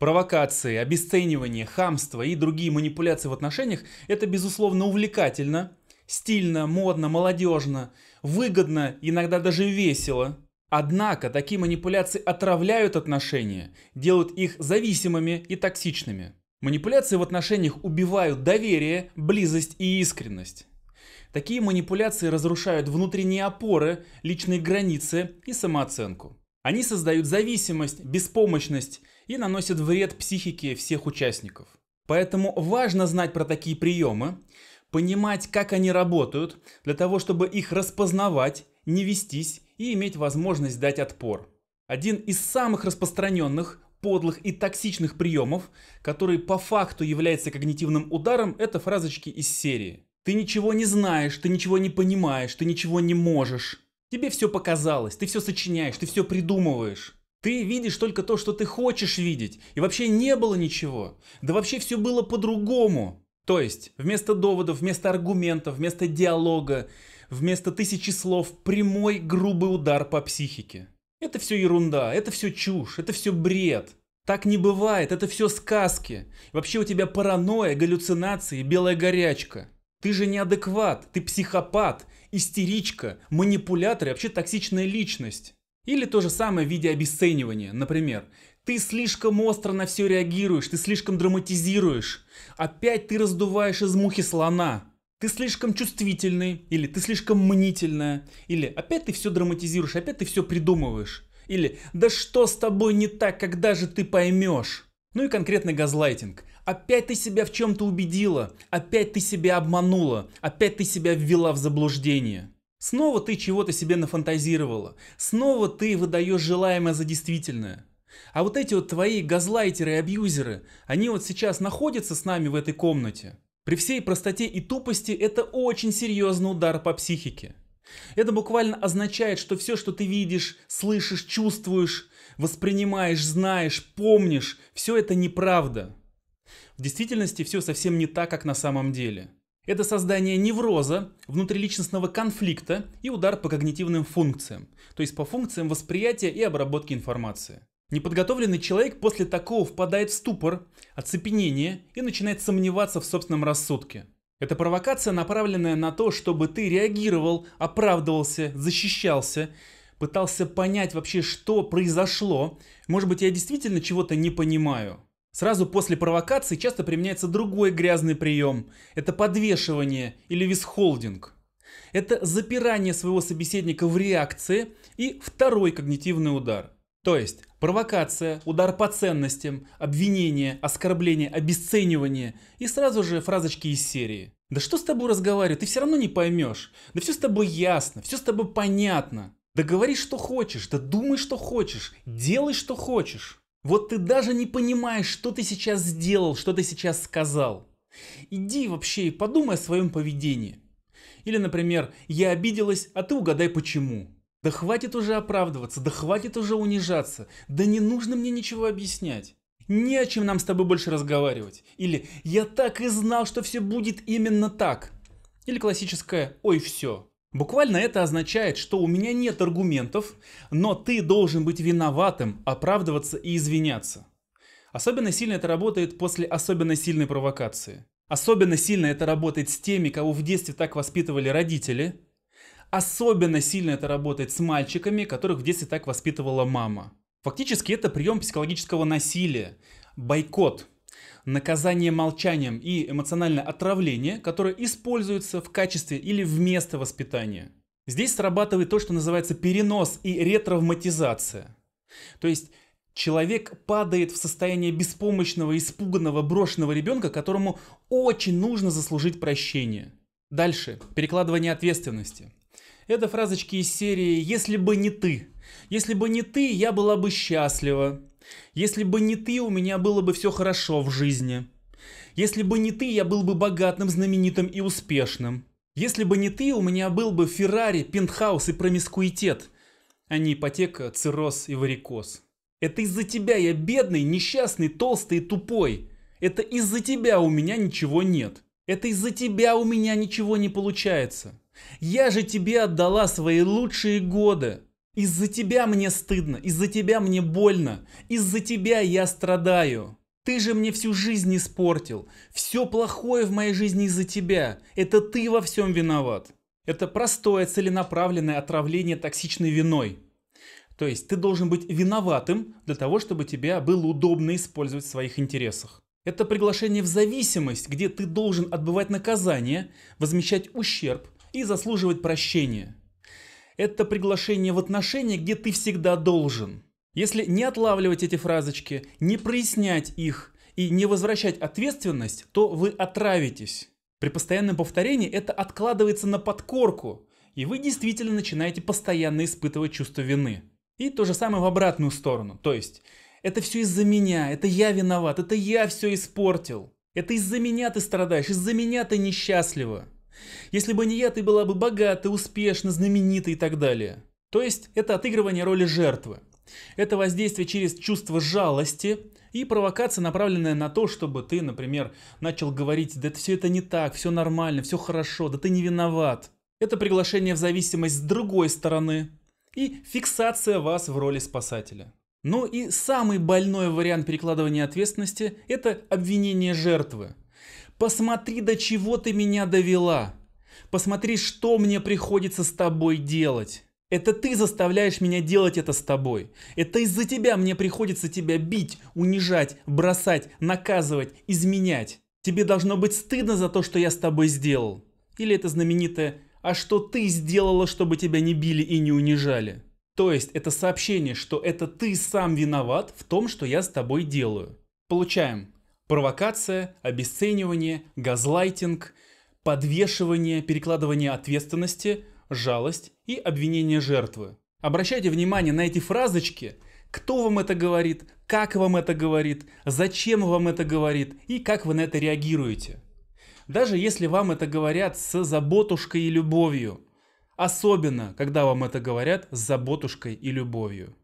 Провокации, обесценивание, хамство и другие манипуляции в отношениях – это, безусловно, увлекательно, стильно, модно, молодежно, выгодно, иногда даже весело. Однако такие манипуляции отравляют отношения, делают их зависимыми и токсичными. Манипуляции в отношениях убивают доверие, близость и искренность. Такие манипуляции разрушают внутренние опоры, личные границы и самооценку. Они создают зависимость, беспомощность и наносят вред психике всех участников. Поэтому важно знать про такие приемы, понимать, как они работают, для того, чтобы их распознавать, не вестись и иметь возможность дать отпор. Один из самых распространенных, подлых и токсичных приемов, который по факту является когнитивным ударом, это фразочки из серии. Ты ничего не знаешь, ты ничего не понимаешь, ты ничего не можешь. Тебе все показалось, ты все сочиняешь, ты все придумываешь. Ты видишь только то, что ты хочешь видеть. И вообще не было ничего. Да вообще все было по-другому. То есть, вместо доводов, вместо аргументов, вместо диалога, вместо тысячи слов, прямой грубый удар по психике. Это все ерунда, это все чушь, это все бред. Так не бывает, это все сказки. Вообще у тебя паранойя, галлюцинации, белая горячка. Ты же неадекват, ты психопат, истеричка, манипулятор и вообще токсичная личность. Или то же самое в виде обесценивания, например. Ты слишком остро на все реагируешь, ты слишком драматизируешь. Опять ты раздуваешь из мухи слона. Ты слишком чувствительный, или ты слишком мнительная, или опять ты все драматизируешь, опять ты все придумываешь. Или «Да что с тобой не так, когда же ты поймешь?» Ну и конкретный газлайтинг. Опять ты себя в чем-то убедила, опять ты себя обманула, опять ты себя ввела в заблуждение. Снова ты чего-то себе нафантазировала, снова ты выдаешь желаемое за действительное. А вот эти вот твои газлайтеры и абьюзеры, они вот сейчас находятся с нами в этой комнате. При всей простоте и тупости это очень серьезный удар по психике. Это буквально означает, что все, что ты видишь, слышишь, чувствуешь, воспринимаешь, знаешь, помнишь, все это неправда. В действительности все совсем не так, как на самом деле. Это создание невроза, внутриличностного конфликта и удар по когнитивным функциям, то есть по функциям восприятия и обработки информации. Неподготовленный человек после такого впадает в ступор, оцепенение и начинает сомневаться в собственном рассудке. Это провокация, направленная на то, чтобы ты реагировал, оправдывался, защищался, пытался понять вообще, что произошло. Может быть, я действительно чего-то не понимаю. Сразу после провокации часто применяется другой грязный прием. Это подвешивание или висхолдинг. Это запирание своего собеседника в реакции и второй когнитивный удар. То есть провокация, удар по ценностям, обвинение, оскорбление, обесценивание и сразу же фразочки из серии. Да что с тобой разговаривать, ты все равно не поймешь. Да все с тобой ясно, все с тобой понятно. Да говори, что хочешь, да думай, что хочешь, делай, что хочешь. Вот ты даже не понимаешь, что ты сейчас сделал, что ты сейчас сказал. Иди вообще и подумай о своем поведении. Или, например, я обиделась, а ты угадай почему. Да хватит уже оправдываться, да хватит уже унижаться, да не нужно мне ничего объяснять. Не о чем нам с тобой больше разговаривать. Или я так и знал, что все будет именно так. Или классическое «Ой, все». Буквально это означает, что у меня нет аргументов, но ты должен быть виноватым, оправдываться и извиняться. Особенно сильно это работает после особенно сильной провокации. Особенно сильно это работает с теми, кого в детстве так воспитывали родители. Особенно сильно это работает с мальчиками, которых в детстве так воспитывала мама. Фактически это прием психологического насилия, бойкот – наказание молчанием и эмоциональное отравление, которое используется в качестве или вместо воспитания. Здесь срабатывает то, что называется перенос и ретравматизация. То есть человек падает в состояние беспомощного, испуганного, брошенного ребенка, которому очень нужно заслужить прощение. Дальше. Перекладывание ответственности. Это фразочки из серии «Если бы не ты». «Если бы не ты, я была бы счастлива». Если бы не ты, у меня было бы все хорошо в жизни. Если бы не ты, я был бы богатым, знаменитым и успешным. Если бы не ты, у меня был бы Феррари, пентхаус и промискуитет, а не ипотека, цирроз и варикоз. Это из-за тебя я бедный, несчастный, толстый и тупой. Это из-за тебя у меня ничего нет. Это из-за тебя у меня ничего не получается. Я же тебе отдала свои лучшие годы. Из-за тебя мне стыдно, из-за тебя мне больно, из-за тебя я страдаю. Ты же мне всю жизнь испортил. Все плохое в моей жизни из-за тебя. Это ты во всем виноват. Это простое целенаправленное отравление токсичной виной. То есть ты должен быть виноватым для того, чтобы тебя было удобно использовать в своих интересах. Это приглашение в зависимость, где ты должен отбывать наказание, возмещать ущерб и заслуживать прощения это приглашение в отношения, где ты всегда должен. Если не отлавливать эти фразочки, не прояснять их и не возвращать ответственность, то вы отравитесь. При постоянном повторении это откладывается на подкорку, и вы действительно начинаете постоянно испытывать чувство вины. И то же самое в обратную сторону. То есть, это все из-за меня, это я виноват, это я все испортил. Это из-за меня ты страдаешь, из-за меня ты несчастлива. Если бы не я, ты была бы богата, успешна, знаменита и так далее. То есть это отыгрывание роли жертвы. Это воздействие через чувство жалости и провокация, направленная на то, чтобы ты, например, начал говорить, да это все это не так, все нормально, все хорошо, да ты не виноват. Это приглашение в зависимость с другой стороны и фиксация вас в роли спасателя. Ну и самый больной вариант перекладывания ответственности – это обвинение жертвы. Посмотри, до чего ты меня довела. Посмотри, что мне приходится с тобой делать. Это ты заставляешь меня делать это с тобой. Это из-за тебя мне приходится тебя бить, унижать, бросать, наказывать, изменять. Тебе должно быть стыдно за то, что я с тобой сделал. Или это знаменитое «А что ты сделала, чтобы тебя не били и не унижали?» То есть это сообщение, что это ты сам виноват в том, что я с тобой делаю. Получаем Провокация, обесценивание, газлайтинг, подвешивание, перекладывание ответственности, жалость и обвинение жертвы. Обращайте внимание на эти фразочки, кто вам это говорит, как вам это говорит, зачем вам это говорит и как вы на это реагируете. Даже если вам это говорят с заботушкой и любовью. Особенно, когда вам это говорят с заботушкой и любовью.